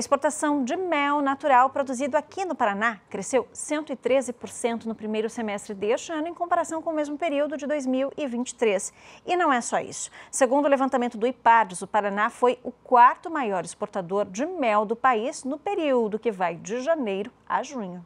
exportação de mel natural produzido aqui no Paraná cresceu 113% no primeiro semestre deste ano em comparação com o mesmo período de 2023. E não é só isso. Segundo o levantamento do IPADES, o Paraná foi o quarto maior exportador de mel do país no período que vai de janeiro a junho.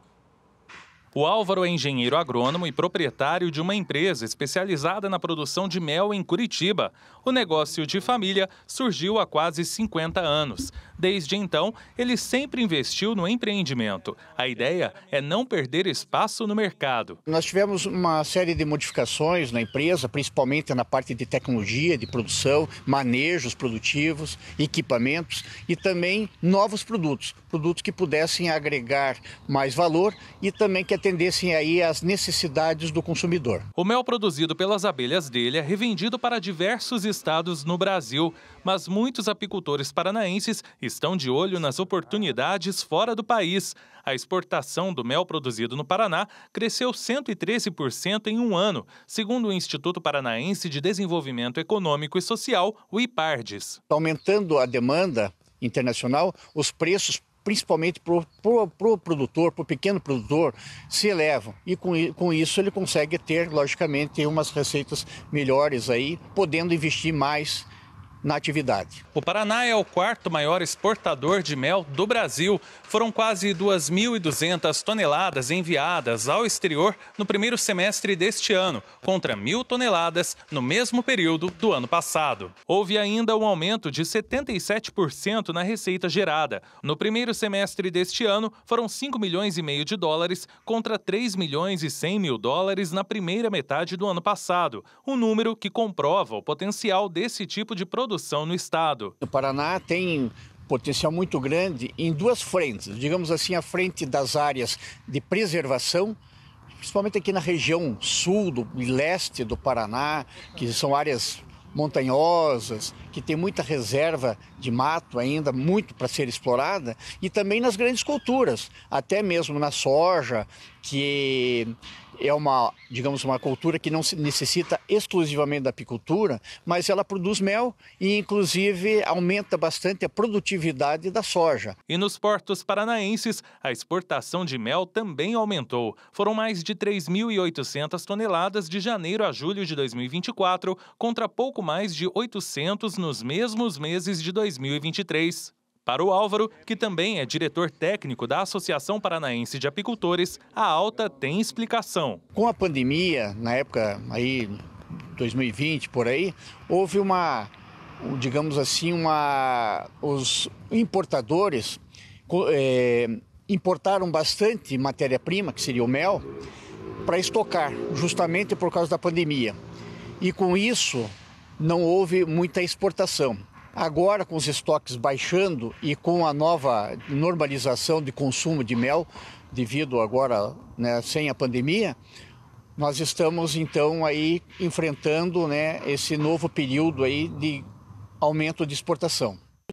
O Álvaro é engenheiro agrônomo e proprietário de uma empresa especializada na produção de mel em Curitiba. O negócio de família surgiu há quase 50 anos. Desde então, ele sempre investiu no empreendimento. A ideia é não perder espaço no mercado. Nós tivemos uma série de modificações na empresa, principalmente na parte de tecnologia, de produção, manejos produtivos, equipamentos e também novos produtos, produtos que pudessem agregar mais valor e também que atendessem aí às necessidades do consumidor. O mel produzido pelas abelhas dele é revendido para diversos estados no Brasil, mas muitos apicultores paranaenses estão de olho nas oportunidades fora do país. A exportação do mel produzido no Paraná cresceu 113% em um ano, segundo o Instituto Paranaense de Desenvolvimento Econômico e Social, o IPARDES. Tá aumentando a demanda internacional, os preços principalmente para o pro, pro produtor, para o pequeno produtor, se elevam. E com, com isso ele consegue ter, logicamente, umas receitas melhores aí, podendo investir mais na atividade. O Paraná é o quarto maior exportador de mel do Brasil. Foram quase 2.200 toneladas enviadas ao exterior no primeiro semestre deste ano, contra mil toneladas no mesmo período do ano passado. Houve ainda um aumento de 77% na receita gerada. No primeiro semestre deste ano, foram 5 milhões e meio de dólares contra 3 milhões e 100 mil dólares na primeira metade do ano passado, um número que comprova o potencial desse tipo de produção produção no estado. O Paraná tem potencial muito grande em duas frentes, digamos assim, a frente das áreas de preservação, principalmente aqui na região sul do e leste do Paraná, que são áreas montanhosas, que tem muita reserva de mato ainda, muito para ser explorada, e também nas grandes culturas, até mesmo na soja, que é uma, digamos, uma cultura que não se necessita exclusivamente da apicultura, mas ela produz mel e, inclusive, aumenta bastante a produtividade da soja. E nos portos paranaenses, a exportação de mel também aumentou. Foram mais de 3.800 toneladas de janeiro a julho de 2024, contra pouco mais de 800 nos mesmos meses de 2023. Para o Álvaro, que também é diretor técnico da Associação Paranaense de Apicultores, a alta tem explicação. Com a pandemia, na época aí 2020 por aí, houve uma, digamos assim, uma os importadores é, importaram bastante matéria-prima, que seria o mel, para estocar, justamente por causa da pandemia. E com isso não houve muita exportação. Agora, com os estoques baixando e com a nova normalização de consumo de mel, devido agora né, sem a pandemia, nós estamos então aí enfrentando né, esse novo período aí de aumento de exportação.